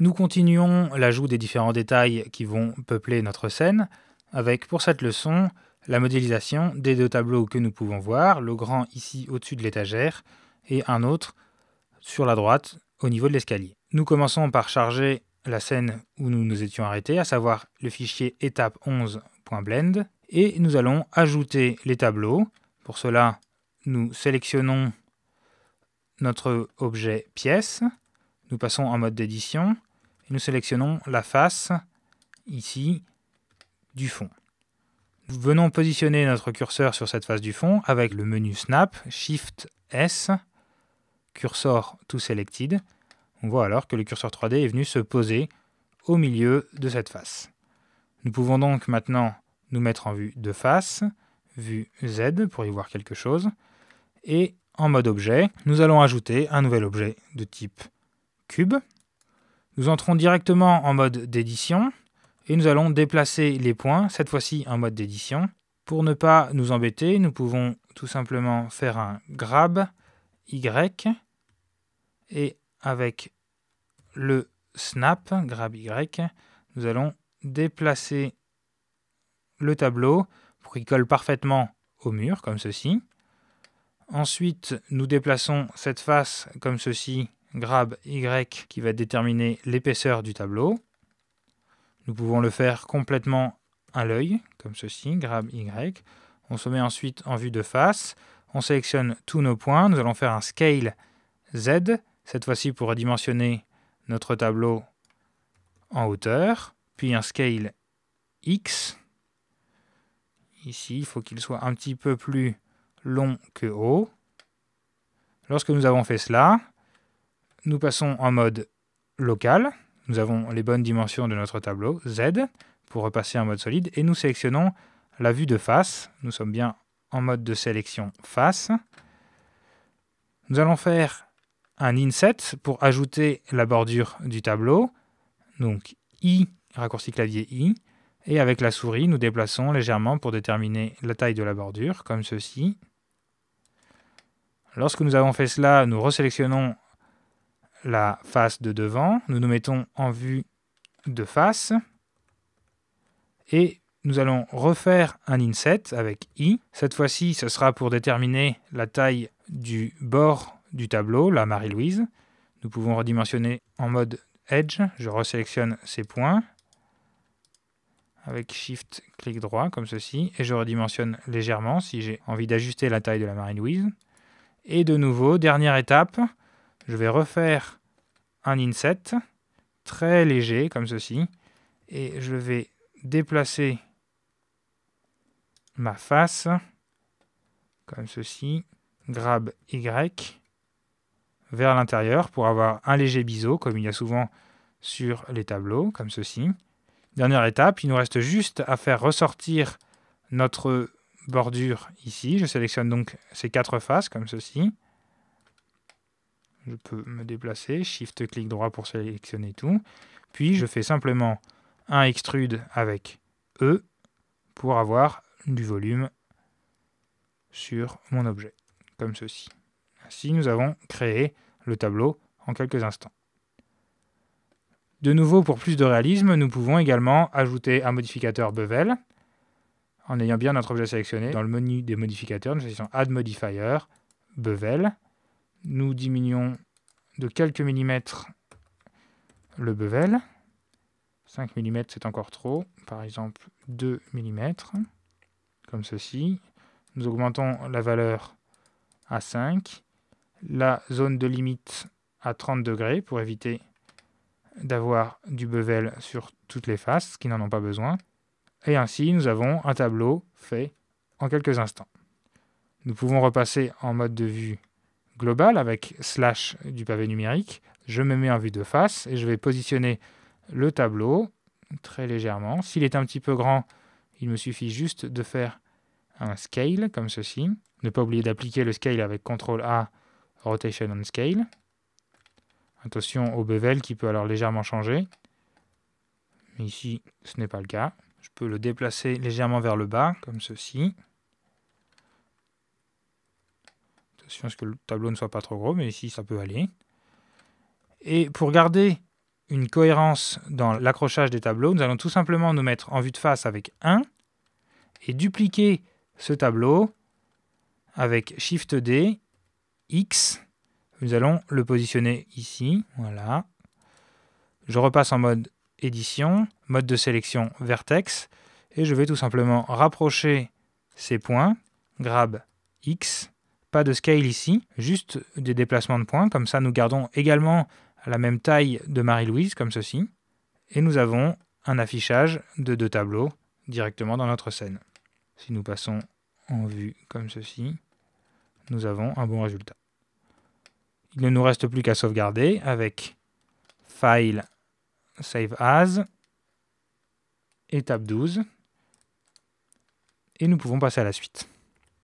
Nous continuons l'ajout des différents détails qui vont peupler notre scène, avec pour cette leçon la modélisation des deux tableaux que nous pouvons voir, le grand ici au-dessus de l'étagère et un autre sur la droite au niveau de l'escalier. Nous commençons par charger la scène où nous nous étions arrêtés, à savoir le fichier étape 11.blend, et nous allons ajouter les tableaux. Pour cela, nous sélectionnons notre objet pièce, nous passons en mode d'édition, nous sélectionnons la face, ici, du fond. Nous venons positionner notre curseur sur cette face du fond avec le menu Snap, Shift S, Cursor to Selected. On voit alors que le curseur 3D est venu se poser au milieu de cette face. Nous pouvons donc maintenant nous mettre en vue de face, vue Z pour y voir quelque chose, et en mode objet, nous allons ajouter un nouvel objet de type cube. Nous entrons directement en mode d'édition et nous allons déplacer les points, cette fois-ci en mode d'édition. Pour ne pas nous embêter, nous pouvons tout simplement faire un grab Y et avec le snap, grab Y, nous allons déplacer le tableau pour qu'il colle parfaitement au mur, comme ceci. Ensuite, nous déplaçons cette face comme ceci grab Y qui va déterminer l'épaisseur du tableau. Nous pouvons le faire complètement à l'œil, comme ceci, grab Y. On se met ensuite en vue de face, on sélectionne tous nos points, nous allons faire un scale Z, cette fois-ci pour redimensionner notre tableau en hauteur, puis un scale X. Ici, il faut qu'il soit un petit peu plus long que haut. Lorsque nous avons fait cela, nous passons en mode local. Nous avons les bonnes dimensions de notre tableau, Z, pour repasser en mode solide. Et nous sélectionnons la vue de face. Nous sommes bien en mode de sélection face. Nous allons faire un inset pour ajouter la bordure du tableau. Donc I, raccourci clavier I. Et avec la souris, nous déplaçons légèrement pour déterminer la taille de la bordure, comme ceci. Lorsque nous avons fait cela, nous resélectionnons la face de devant. Nous nous mettons en vue de face. Et nous allons refaire un inset avec i. Cette fois-ci, ce sera pour déterminer la taille du bord du tableau, la Marie-Louise. Nous pouvons redimensionner en mode edge. Je resélectionne ces points avec shift clic droit comme ceci et je redimensionne légèrement si j'ai envie d'ajuster la taille de la Marie-Louise. Et de nouveau, dernière étape, je vais refaire un inset très léger comme ceci et je vais déplacer ma face comme ceci, grab Y vers l'intérieur pour avoir un léger biseau comme il y a souvent sur les tableaux comme ceci. Dernière étape, il nous reste juste à faire ressortir notre bordure ici. Je sélectionne donc ces quatre faces comme ceci je peux me déplacer, shift clic droit pour sélectionner tout, puis je fais simplement un extrude avec E pour avoir du volume sur mon objet, comme ceci. Ainsi, nous avons créé le tableau en quelques instants. De nouveau, pour plus de réalisme, nous pouvons également ajouter un modificateur bevel en ayant bien notre objet sélectionné. Dans le menu des modificateurs, nous choisissons Add Modifier, bevel, nous diminuons de quelques millimètres le bevel. 5 mm, c'est encore trop. Par exemple, 2 mm, comme ceci. Nous augmentons la valeur à 5. La zone de limite à 30 degrés pour éviter d'avoir du bevel sur toutes les faces qui n'en ont pas besoin. Et ainsi, nous avons un tableau fait en quelques instants. Nous pouvons repasser en mode de vue global avec slash du pavé numérique. Je me mets en vue de face et je vais positionner le tableau très légèrement. S'il est un petit peu grand, il me suffit juste de faire un scale comme ceci. Ne pas oublier d'appliquer le scale avec CTRL A, Rotation on Scale. Attention au bevel qui peut alors légèrement changer. Mais ici, ce n'est pas le cas. Je peux le déplacer légèrement vers le bas, comme ceci. si que le tableau ne soit pas trop gros, mais ici ça peut aller. Et pour garder une cohérence dans l'accrochage des tableaux, nous allons tout simplement nous mettre en vue de face avec 1 et dupliquer ce tableau avec Shift D, X. Nous allons le positionner ici, voilà. Je repasse en mode édition, mode de sélection vertex, et je vais tout simplement rapprocher ces points, grab X, pas de scale ici, juste des déplacements de points. Comme ça, nous gardons également la même taille de Marie-Louise, comme ceci. Et nous avons un affichage de deux tableaux directement dans notre scène. Si nous passons en vue comme ceci, nous avons un bon résultat. Il ne nous reste plus qu'à sauvegarder avec File, Save As, étape 12, et nous pouvons passer à la suite.